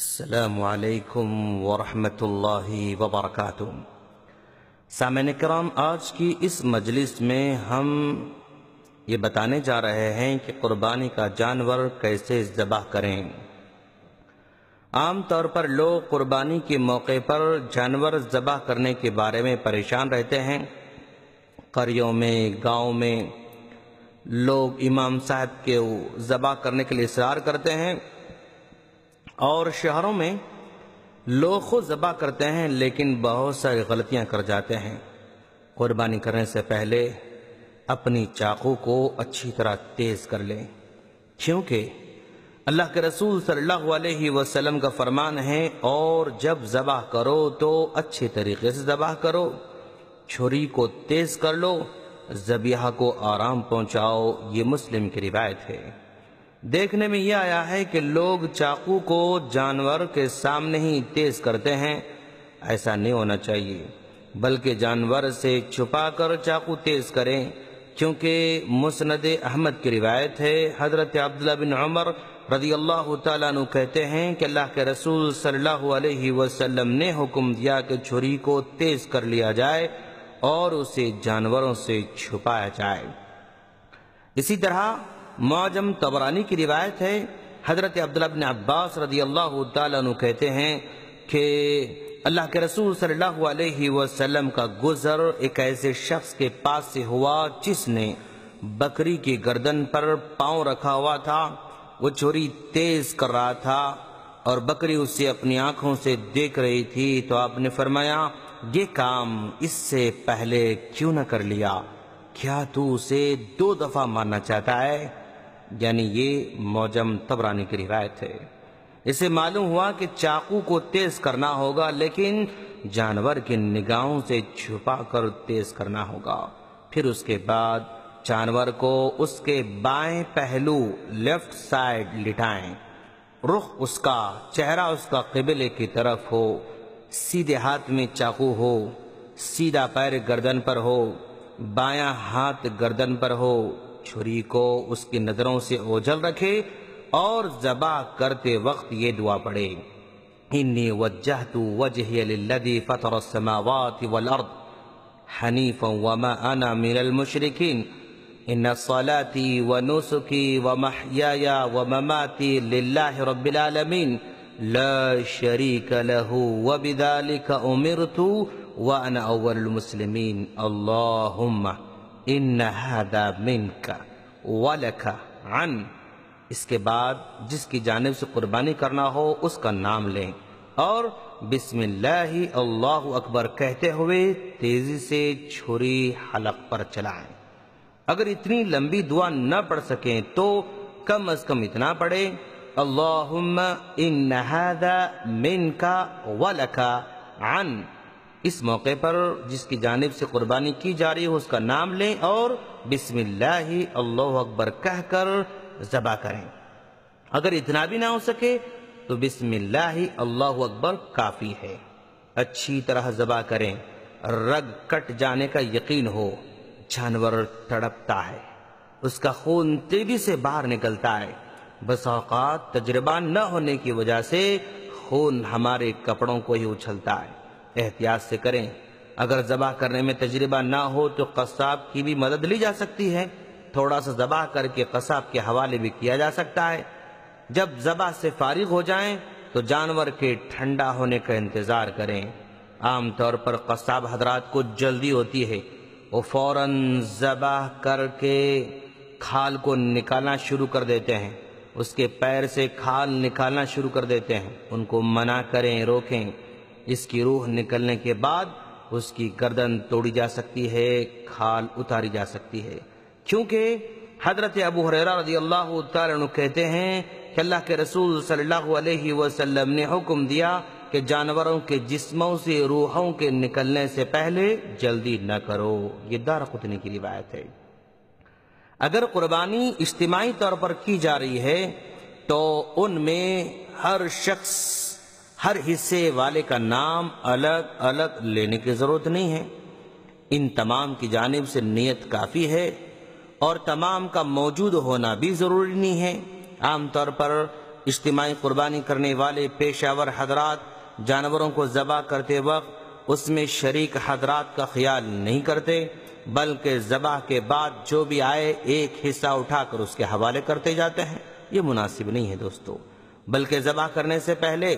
السلام علیکم ورحمۃ اللہ وبرکاتہ سامین کرام آج کی اس مجلس میں ہم یہ بتانے جا رہے ہیں کہ قربانی کا جانور کیسے ذبح کریں عام طور پر لوگ قربانی کے موقع پر جانور ذبح کرنے کے بارے میں پریشان رہتے ہیں قریوں میں گاؤں میں لوگ امام صاحب کے ذبح کرنے کے لیے اصرار کرتے ہیں اور شہروں میں لوگ خود ذبح کرتے ہیں لیکن بہت ساری غلطیاں کر جاتے ہیں قربانی کرنے سے پہلے اپنی چاقو کو اچھی طرح تیز کر لیں کیونکہ اللہ کے رسول صلی اللہ علیہ وسلم کا فرمان ہے اور جب ذبح کرو تو اچھے طریقے سے ذبح کرو چھری کو تیز کر لو زبیہ کو آرام پہنچاؤ یہ مسلم کی روایت ہے دیکھنے میں یہ آیا ہے کہ لوگ چاقو کو جانور کے سامنے ہی تیز کرتے ہیں ایسا نہیں ہونا چاہیے بلکہ جانور سے چھپا کر چاقو تیز کریں کیونکہ مسند احمد کی روایت ہے حضرت عبداللہ بن عمر رضی اللہ تعالیٰ عنہ کہتے ہیں کہ اللہ کے رسول صلی اللہ علیہ وسلم نے حکم دیا کہ چھری کو تیز کر لیا جائے اور اسے جانوروں سے چھپایا جائے اسی طرح معجم تبرانی کی روایت ہے حضرت عبداللہ بن عباس رضی اللہ تعالیٰ عنہ کہتے ہیں کہ اللہ کے رسول صلی اللہ علیہ وسلم کا گزر ایک ایسے شخص کے پاس سے ہوا جس نے بکری کی گردن پر پاؤں رکھا ہوا تھا وہ چھوڑی تیز کر رہا تھا اور بکری اسے اپنی آنکھوں سے دیکھ رہی تھی تو آپ نے فرمایا یہ کام اس سے پہلے کیوں نہ کر لیا کیا تو اسے دو دفعہ ماننا چاہتا ہے یعنی یہ موجم تبرانی کی روایت ہے اسے معلوم ہوا کہ چاقو کو تیز کرنا ہوگا لیکن جانور کی نگاہوں سے چھپا کر تیز کرنا ہوگا پھر اس کے بعد جانور کو اس کے بائیں پہلو لیفٹ سائیڈ لٹائیں رخ اس کا چہرہ اس کا قبلے کی طرف ہو سیدھے ہاتھ میں چاقو ہو سیدھا پیر گردن پر ہو بائیں ہاتھ گردن پر ہو छुरी को उसकी नजरों से ओझल रखे और जबा करते वक्त ये दुआ पढ़े इन्नी वजह तू वजहदी फतर समावात वलर्द हनीफ वमा अना मिनल मुशरकिन इन सलाती व नुसुकी व महया व ममाती लाह रबालमीन ला शरीक लहू व बिदालिक उमिर तू व अन अवल मुसलमिन अल्लाहुम्मा ان کے بعد جس کی جانب سے قربانی کرنا ہو اس کا نام لیں اور بسم اللہ اللہ اکبر کہتے ہوئے تیزی سے چھوڑی حلق پر چلائیں اگر اتنی لمبی دعا نہ پڑھ سکیں تو کم از کم اتنا پڑھیں اللہم ان نہ و لکھا ان اس موقع پر جس کی جانب سے قربانی کی جا رہی ہو اس کا نام لیں اور بسم اللہ اللہ اکبر کہہ کر ذبح کریں اگر اتنا بھی نہ ہو سکے تو بسم اللہ اللہ اکبر کافی ہے اچھی طرح ذبح کریں رگ کٹ جانے کا یقین ہو جانور تڑپتا ہے اس کا خون تیزی سے باہر نکلتا ہے بس اوقات تجربہ نہ ہونے کی وجہ سے خون ہمارے کپڑوں کو ہی اچھلتا ہے احتیاط سے کریں اگر ذبح کرنے میں تجربہ نہ ہو تو قصاب کی بھی مدد لی جا سکتی ہے تھوڑا سا ذبح کر کے قصاب کے حوالے بھی کیا جا سکتا ہے جب ذبح سے فارغ ہو جائیں تو جانور کے ٹھنڈا ہونے کا انتظار کریں عام طور پر قصاب حضرات کو جلدی ہوتی ہے وہ فوراً ذبح کر کے کھال کو نکالنا شروع کر دیتے ہیں اس کے پیر سے کھال نکالنا شروع کر دیتے ہیں ان کو منع کریں روکیں کی روح نکلنے کے بعد اس کی گردن توڑی جا سکتی ہے کھال اتاری جا سکتی ہے کیونکہ حضرت ابو حریرہ رضی اللہ تعالیٰ عنہ کہتے ہیں کہ اللہ کے رسول صلی اللہ علیہ وسلم نے حکم دیا کہ جانوروں کے جسموں سے روحوں کے نکلنے سے پہلے جلدی نہ کرو یہ دار کتنے کی روایت ہے اگر قربانی اجتماعی طور پر کی جا رہی ہے تو ان میں ہر شخص ہر حصے والے کا نام الگ الگ لینے کی ضرورت نہیں ہے ان تمام کی جانب سے نیت کافی ہے اور تمام کا موجود ہونا بھی ضروری نہیں ہے عام طور پر اجتماعی قربانی کرنے والے پیشہ ور حضرات جانوروں کو ذبح کرتے وقت اس میں شریک حضرات کا خیال نہیں کرتے بلکہ ذبح کے بعد جو بھی آئے ایک حصہ اٹھا کر اس کے حوالے کرتے جاتے ہیں یہ مناسب نہیں ہے دوستو بلکہ ذبح کرنے سے پہلے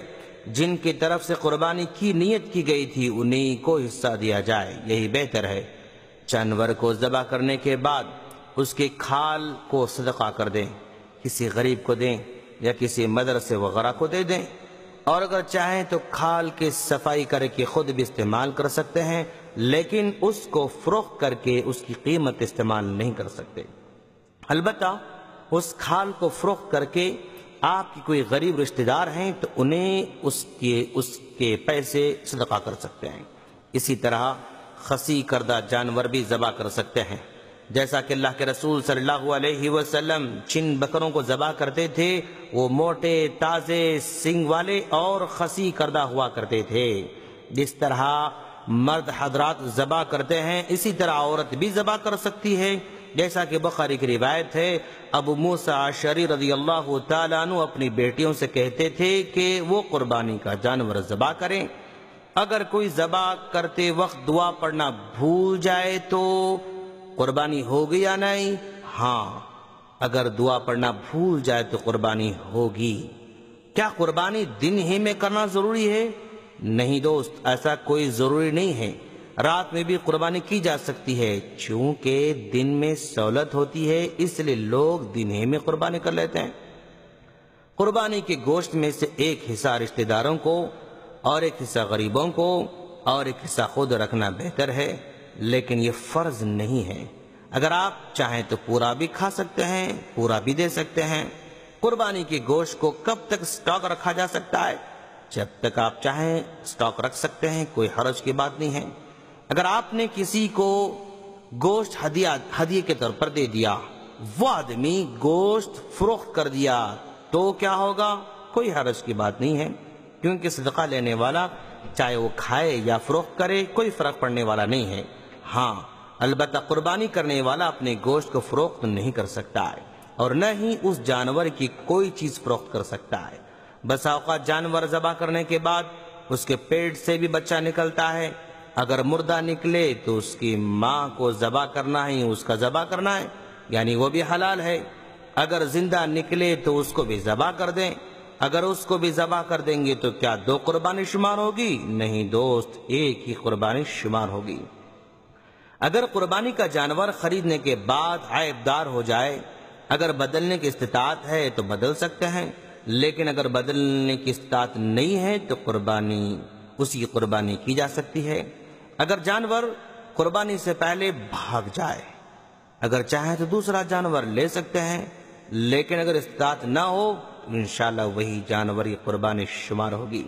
جن کی طرف سے قربانی کی نیت کی گئی تھی انہی کو حصہ دیا جائے یہی بہتر ہے کو کرنے کے بعد اس کے کھال کو صدقہ کر دیں کسی غریب کو دیں یا کسی مدرسے وغیرہ کو دے دیں اور اگر چاہیں تو کھال کی صفائی کر کے خود بھی استعمال کر سکتے ہیں لیکن اس کو فروخت کر کے اس کی قیمت استعمال نہیں کر سکتے البتہ اس کھال کو فروخت کر کے آپ کی کوئی غریب رشتہ دار ہیں تو انہیں اس کے اس کے پیسے صدقہ کر سکتے ہیں اسی طرح خسی کردہ جانور بھی ذبح کر سکتے ہیں جیسا کہ اللہ کے رسول صلی اللہ علیہ وسلم چن بکروں کو ذبح کرتے تھے وہ موٹے تازے سنگ والے اور خسی کردہ ہوا کرتے تھے جس طرح مرد حضرات ذبح کرتے ہیں اسی طرح عورت بھی ذبح کر سکتی ہے جیسا کہ بخاری کی روایت ہے ابو موسیٰ عشری رضی اللہ تعالیٰ عنہ اپنی بیٹیوں سے کہتے تھے کہ وہ قربانی کا جانور زبا کریں اگر کوئی زبا کرتے وقت دعا پڑھنا بھول جائے تو قربانی ہوگی یا نہیں ہاں اگر دعا پڑھنا بھول جائے تو قربانی ہوگی کیا قربانی دن ہی میں کرنا ضروری ہے نہیں دوست ایسا کوئی ضروری نہیں ہے رات میں بھی قربانی کی جا سکتی ہے چونکہ دن میں سہولت ہوتی ہے اس لیے لوگ دن ہی میں قربانی کر لیتے ہیں قربانی کے گوشت میں سے ایک حصہ رشتہ داروں کو اور ایک حصہ غریبوں کو اور ایک حصہ خود رکھنا بہتر ہے لیکن یہ فرض نہیں ہے اگر آپ چاہیں تو پورا بھی کھا سکتے ہیں پورا بھی دے سکتے ہیں قربانی کے گوشت کو کب تک سٹاک رکھا جا سکتا ہے جب تک آپ چاہیں سٹاک رکھ سکتے ہیں کوئی حرج کی بات نہیں ہے اگر آپ نے کسی کو گوشت ہدیہ ہدیے کے طور پر دے دیا وہ آدمی گوشت فروخت کر دیا تو کیا ہوگا کوئی حرج کی بات نہیں ہے کیونکہ صدقہ لینے والا چاہے وہ کھائے یا فروخت کرے کوئی فرق پڑنے والا نہیں ہے ہاں البتہ قربانی کرنے والا اپنے گوشت کو فروخت نہیں کر سکتا ہے اور نہ ہی اس جانور کی کوئی چیز فروخت کر سکتا ہے بسا اوقات جانور ذبح کرنے کے بعد اس کے پیٹ سے بھی بچہ نکلتا ہے اگر مردہ نکلے تو اس کی ماں کو ذبح کرنا ہے اس کا ذبح کرنا ہے یعنی وہ بھی حلال ہے اگر زندہ نکلے تو اس کو بھی ذبح کر دیں اگر اس کو بھی ذبح کر دیں گے تو کیا دو قربانی شمار ہوگی نہیں دوست ایک ہی قربانی شمار ہوگی اگر قربانی کا جانور خریدنے کے بعد عائب دار ہو جائے اگر بدلنے کی استطاعت ہے تو بدل سکتے ہیں لیکن اگر بدلنے کی استطاعت نہیں ہے تو قربانی اسی قربانی کی جا سکتی ہے اگر جانور قربانی سے پہلے بھاگ جائے اگر چاہے تو دوسرا جانور لے سکتے ہیں لیکن اگر استطاعت نہ ہو تو وہی جانور یہ قربانی شمار ہوگی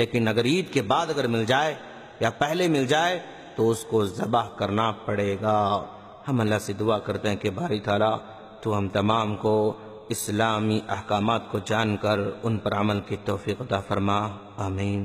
لیکن اگر عید کے بعد اگر مل جائے یا پہلے مل جائے تو اس کو ذبح کرنا پڑے گا ہم اللہ سے دعا کرتے ہیں کہ بھاری تعالیٰ تو ہم تمام کو اسلامی احکامات کو جان کر ان پر عمل کی توفیق دا فرما آمین